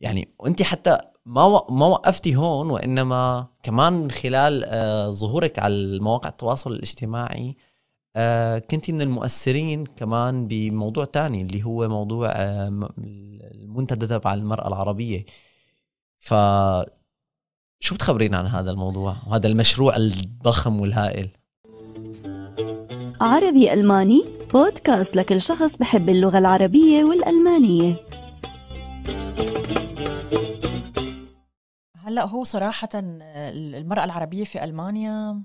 يعني وانت حتى ما ما وقفتي هون وانما كمان من خلال آه، ظهورك على مواقع التواصل الاجتماعي آه، كنت من المؤثرين كمان بموضوع تاني اللي هو موضوع آه، المنتدى تبع المراه العربيه ف شو بتخبرينا عن هذا الموضوع وهذا المشروع الضخم والهائل عربي الماني بودكاست لكل شخص بحب اللغه العربيه والالمانيه هلا هو صراحه المراه العربيه في المانيا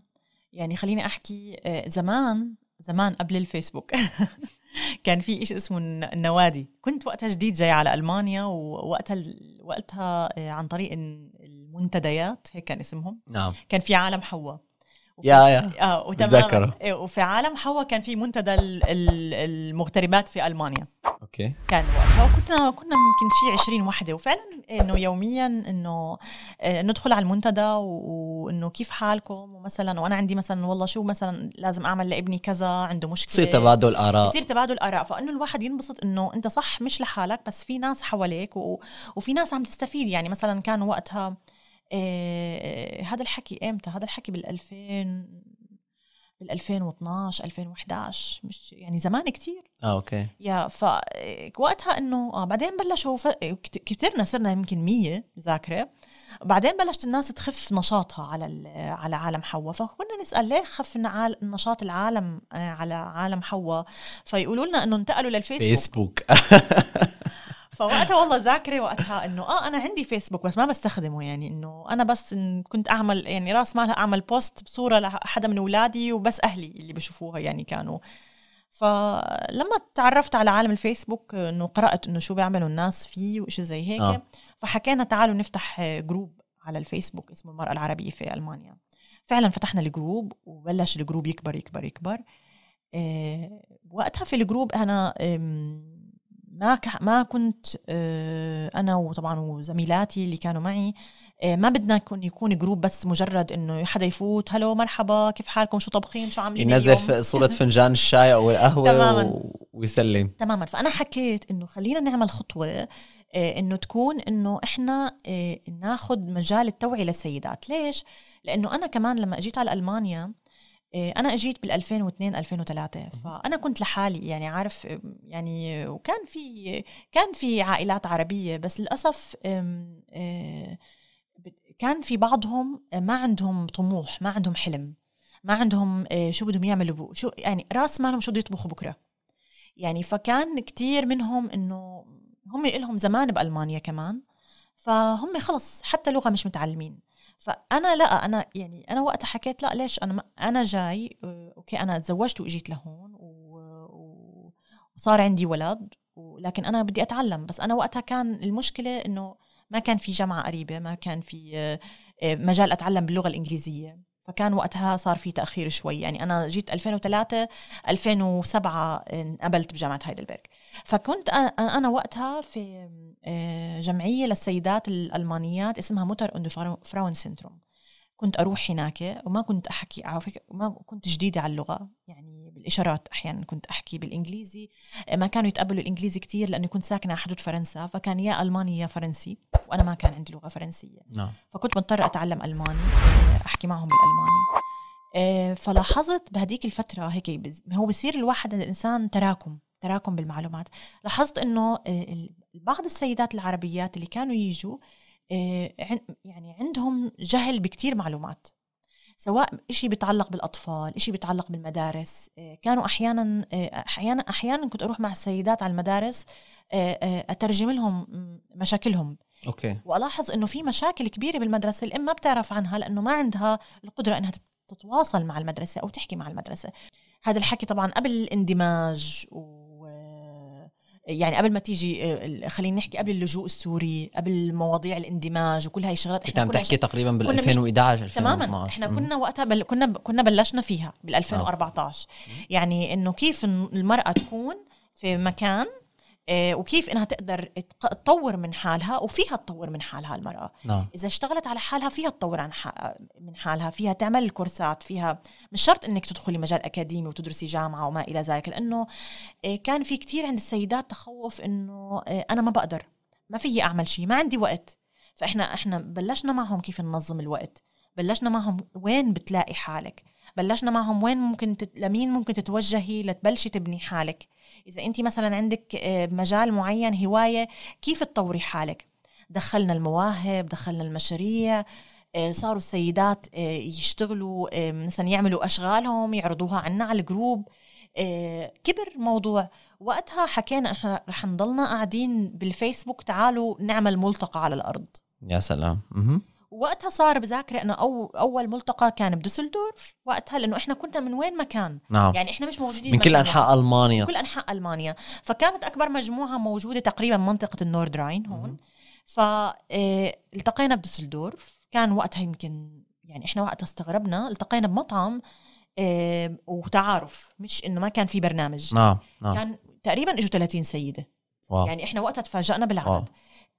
يعني خليني احكي آه، زمان زمان قبل الفيسبوك كان في شيء اسمه النوادي كنت وقتها جديد جاي على المانيا ووقتها وقتها آه، عن طريق المنتديات هيك كان اسمهم نعم. كان في عالم حواء يا يا اه وتمام إيه، وفي عالم حوا كان في منتدى المغتربات في المانيا اوكي كان وقتها وكنا كنا يمكن شيء 20 وحده وفعلا انه يوميا انه آه، ندخل على المنتدى وانه كيف حالكم ومثلا وانا عندي مثلا والله شو مثلا لازم اعمل لابني كذا عنده مشكله يصير تبادل اراء يصير تبادل اراء فانه الواحد ينبسط انه انت صح مش لحالك بس في ناس حواليك و... وفي ناس عم تستفيد يعني مثلا كان وقتها إيه هذا الحكي امتى هذا الحكي بال2000 بال 2012 2011 مش يعني زمان كتير اه اوكي يا ف وقتها انه اه بعدين بلشوا ف... صرنا يمكن 100 ذاكره بعدين بلشت الناس تخف نشاطها على على عالم حوا فكنا نسال ليه خف نشاط العالم آه، على عالم حوا فيقولوا لنا انه انتقلوا للفيسبوك فيسبوك فوقتها والله ذاكره وقتها انه اه انا عندي فيسبوك بس ما بستخدمه يعني انه انا بس إن كنت اعمل يعني راس مالها اعمل بوست بصوره لحدا من اولادي وبس اهلي اللي بشوفوها يعني كانوا فلما تعرفت على عالم الفيسبوك انه قرات انه شو بيعملوا الناس فيه وشي زي هيك آه. فحكينا تعالوا نفتح جروب على الفيسبوك اسمه المراه العربيه في المانيا فعلا فتحنا الجروب وبلش الجروب يكبر يكبر يكبر, يكبر. إيه وقتها في الجروب انا ما ما كنت آه، انا وطبعا وزميلاتي اللي كانوا معي آه، ما بدنا يكون يكون جروب بس مجرد انه حدا يفوت هلو مرحبا كيف حالكم شو طبخين شو عاملين ينزل صوره فنجان الشاي او القهوه تماما ويسلم تماما فانا حكيت انه خلينا نعمل خطوه آه، انه تكون انه احنا ناخذ مجال التوعيه للسيدات ليش لانه انا كمان لما اجيت على المانيا إيه، انا اجيت بال 2002 2003 فانا كنت لحالي يعني عارف يعني وكان في كان في عائلات عربيه بس للاسف إيه، كان في بعضهم ما عندهم طموح ما عندهم حلم ما عندهم إيه، شو بدهم يعملوا شو يعني راس مالهم شو بده يطبخوا بكره يعني فكان كتير منهم انه هم لهم زمان بالمانيا كمان فهم خلص حتى لغه مش متعلمين فانا لا انا يعني انا وقتها حكيت لا ليش انا انا جاي آه، اوكي انا تزوجت واجيت لهون و... وصار عندي ولد ولكن انا بدي اتعلم بس انا وقتها كان المشكله انه ما كان في جامعه قريبه ما كان في آه، آه، مجال اتعلم باللغه الانجليزيه فكان وقتها صار في تاخير شوي يعني انا جيت 2003 2007 انقبلت بجامعه هايدلبرغ فكنت انا وقتها في آه، جمعيه للسيدات الالمانيات اسمها موتر اند فراون سنتروم كنت اروح هناك وما كنت احكي ما كنت جديده على اللغه يعني الاشارات احيانا كنت احكي بالانجليزي آه، ما كانوا يتقبلوا الانجليزي كثير لاني كنت ساكنه على حدود فرنسا فكان يا الماني يا فرنسي وانا ما كان عندي لغه فرنسيه نعم. فكنت مضطره اتعلم الماني آه، احكي معهم بالالماني آه، فلاحظت بهديك الفترة هيك هو بصير الواحد الإنسان تراكم تراكم بالمعلومات لاحظت إنه بعض السيدات العربيات اللي كانوا يجوا يعني عندهم جهل بكتير معلومات سواء إشي بيتعلق بالأطفال إشي بيتعلق بالمدارس آه، كانوا أحيانا آه، أحيانا أحيانا كنت أروح مع السيدات على المدارس آه، أترجم لهم مشاكلهم أوكي. وألاحظ إنه في مشاكل كبيرة بالمدرسة الأم ما بتعرف عنها لأنه ما عندها القدرة إنها تتواصل مع المدرسة أو تحكي مع المدرسة هذا الحكي طبعا قبل الاندماج و يعني قبل ما تيجي آه، خلينا نحكي قبل اللجوء السوري قبل مواضيع الاندماج وكل هاي الشغلات احنا كنا عم تحكي تقريبا بال 2011 تماما احنا كنا وقتها بل كنا كنا بلشنا فيها بال 2014 آه. يعني انه كيف المراه تكون في مكان آه، وكيف انها تقدر تطور من حالها وفيها تطور من حالها المراه نعم. اذا اشتغلت على حالها فيها تطور عن من حالها فيها تعمل الكورسات فيها مش شرط انك تدخلي مجال اكاديمي وتدرسي جامعه وما الى ذلك لانه آه، كان في كثير عند السيدات تخوف انه آه، انا ما بقدر ما فيي اعمل شيء ما عندي وقت فاحنا احنا بلشنا معهم كيف ننظم الوقت بلشنا معهم وين بتلاقي حالك بلشنا معهم وين ممكن تت... لمين ممكن تتوجهي لتبلشي تبني حالك اذا انت مثلا عندك آه، مجال معين هوايه كيف تطوري حالك دخلنا المواهب دخلنا المشاريع آه، صاروا السيدات آه، يشتغلوا مثلا يعملوا اشغالهم يعرضوها عنا على الجروب كبر موضوع وقتها حكينا احنا رح نضلنا قاعدين بالفيسبوك تعالوا نعمل ملتقى على الارض يا سلام م-م. وقتها صار بذاكرة انه أو اول ملتقى كان بدوسلدورف وقتها لانه احنا كنا من وين ما كان نعم. يعني احنا مش موجودين من كل انحاء المانيا من كل انحاء المانيا فكانت اكبر مجموعه موجوده تقريبا منطقه النورد راين هون فالتقينا آه، بدوسلدورف كان وقتها يمكن يعني احنا وقتها استغربنا التقينا بمطعم آه، وتعارف مش انه ما كان في برنامج نعم. نعم. كان تقريبا اجوا 30 سيده واو. آه. يعني احنا وقتها تفاجئنا بالعدد واو. آه.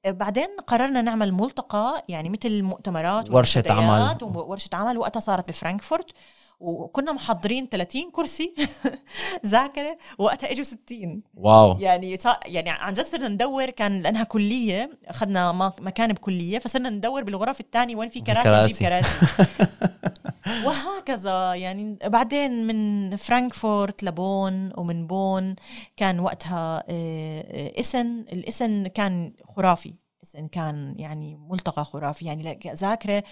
آه، بعدين قررنا نعمل ملتقى يعني مثل مؤتمرات ورشه عمل ورشة عمل وقتها صارت بفرانكفورت وكنا محضرين 30 كرسي ذاكره وقتها اجوا 60 واو يعني يعني عن جد صرنا ندور كان لانها كليه اخذنا مكان بكليه فصرنا ندور بالغرف الثانيه وين في كراسي نجيب كراسي وهكذا يعني بعدين من فرانكفورت لبون ومن بون كان وقتها آه، آه، اسن الاسن كان خرافي بس ان كان يعني ملتقى خرافي يعني ذاكره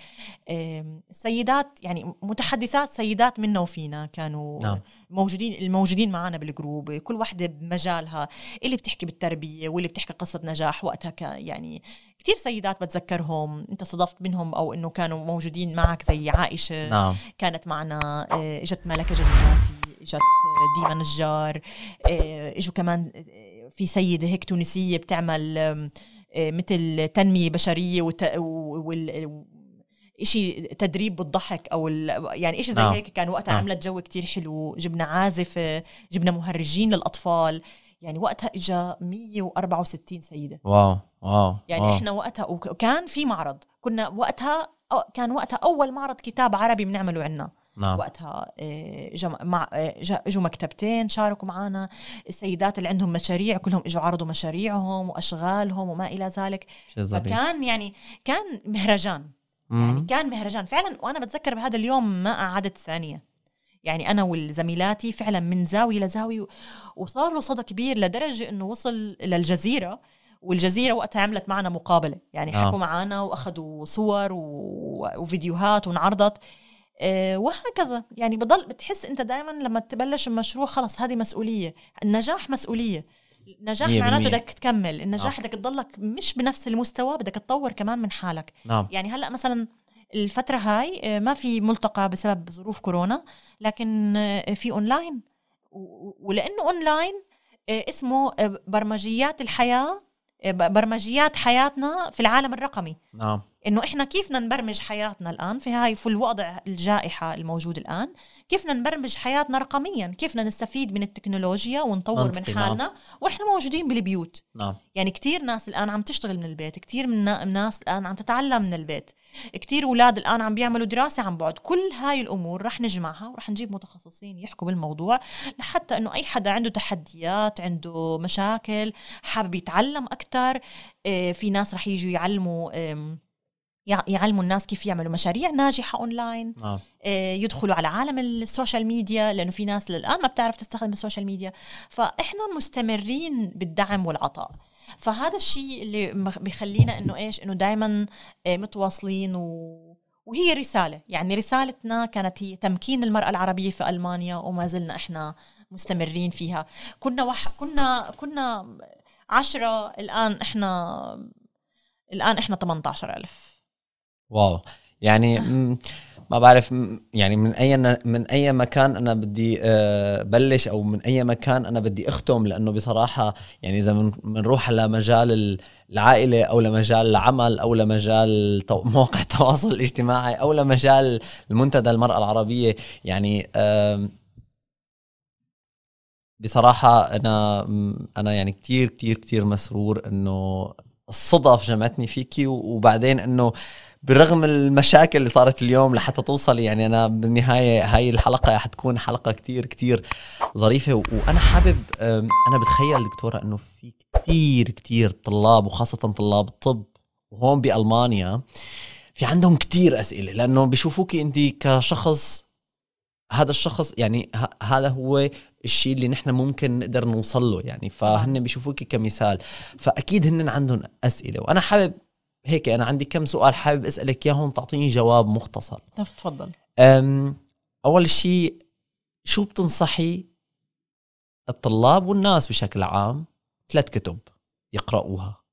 السيدات يعني متحدثات سيدات منا وفينا كانوا نعم. موجودين الموجودين معنا بالجروب كل وحده بمجالها اللي بتحكي بالتربيه واللي بتحكي قصه نجاح وقتها يعني كثير سيدات بتذكرهم انت صدفت منهم او انه كانوا موجودين معك زي عائشه نعم. كانت معنا آه، اجت ملكه جزيراتي اجت آه، ديما نجار آه، اجوا كمان في سيده هيك تونسيه بتعمل مثل تنميه بشريه وت... وال... إشي تدريب بالضحك او ال... يعني إشي زي آه. هيك كان وقتها آه. عملت جو كتير حلو جبنا عازفه جبنا مهرجين للاطفال يعني وقتها إجا 164 سيده واو واو يعني واو. احنا وقتها وكان في معرض كنا وقتها كان وقتها اول معرض كتاب عربي بنعمله عندنا نعم. وقتها آه، آه، اجوا مكتبتين شاركوا معنا السيدات اللي عندهم مشاريع كلهم اجوا عرضوا مشاريعهم واشغالهم وما الى ذلك فكان يعني كان مهرجان يعني كان مهرجان فعلا وانا بتذكر بهذا اليوم ما قعدت ثانيه يعني انا وزميلاتي فعلا من زاويه لزاويه وصار له صدى كبير لدرجه انه وصل للجزيره والجزيرة وقتها عملت معنا مقابلة يعني نعم. حكوا معنا وأخذوا صور و... وفيديوهات وانعرضت آه، وهكذا يعني بضل بتحس انت دائما لما تبلش المشروع خلص هذه مسؤوليه النجاح مسؤوليه النجاح معناته بدك تكمل النجاح آه. بدك آه. تضلك مش بنفس المستوى بدك تطور كمان من حالك نعم. يعني هلا مثلا الفتره هاي آه، ما في ملتقى بسبب ظروف كورونا لكن في اونلاين ولانه اونلاين اسمه برمجيات الحياه برمجيات حياتنا في العالم الرقمي نعم انه احنا كيف بدنا نبرمج حياتنا الان في هاي في الوضع الجائحه الموجود الان كيف بدنا نبرمج حياتنا رقميا كيف بدنا نستفيد من التكنولوجيا ونطور من حالنا نعم. واحنا موجودين بالبيوت نعم. يعني كثير ناس الان عم تشتغل من البيت كثير من ناس الان عم تتعلم من البيت كثير اولاد الان عم بيعملوا دراسه عن بعد كل هاي الامور رح نجمعها ورح نجيب متخصصين يحكوا بالموضوع لحتى انه اي حدا عنده تحديات عنده مشاكل حابب يتعلم اكثر إيه، في ناس رح يجوا يعلموا يعلموا الناس كيف يعملوا مشاريع ناجحه اونلاين آه. آه. يدخلوا على عالم السوشيال ميديا لانه في ناس للان ما بتعرف تستخدم السوشيال ميديا فاحنا مستمرين بالدعم والعطاء فهذا الشيء اللي بخلينا انه ايش انه دائما آه، متواصلين و وهي رسالة يعني رسالتنا كانت هي تمكين المرأة العربية في ألمانيا وما زلنا إحنا مستمرين فيها كنا وح... كنا كنا عشرة الآن إحنا الآن إحنا 18000 ألف واو يعني آه. ما بعرف يعني من اي من اي مكان انا بدي آه، بلش او من اي مكان انا بدي اختم لانه بصراحه يعني اذا بنروح لمجال العائله او لمجال العمل او لمجال مواقع التواصل الاجتماعي او لمجال المنتدى المراه العربيه يعني بصراحه انا انا يعني كثير كثير كثير مسرور انه الصدف جمعتني فيكي وبعدين انه بالرغم المشاكل اللي صارت اليوم لحتى توصلي يعني انا بالنهايه هاي الحلقه حتكون حلقه كتير كتير ظريفه وانا حابب انا بتخيل دكتوره انه في كتير كتير طلاب وخاصه طلاب الطب وهون بالمانيا في عندهم كتير اسئله لانه بيشوفوك انت كشخص هذا الشخص يعني هذا هو الشيء اللي نحن ممكن نقدر نوصل له يعني فهن بيشوفوك كمثال فاكيد هن عندهم اسئله وانا حابب هيك انا عندي كم سؤال حابب اسالك اياهم تعطيني جواب مختصر تفضل اول شيء شو بتنصحي الطلاب والناس بشكل عام ثلاث كتب يقرأوها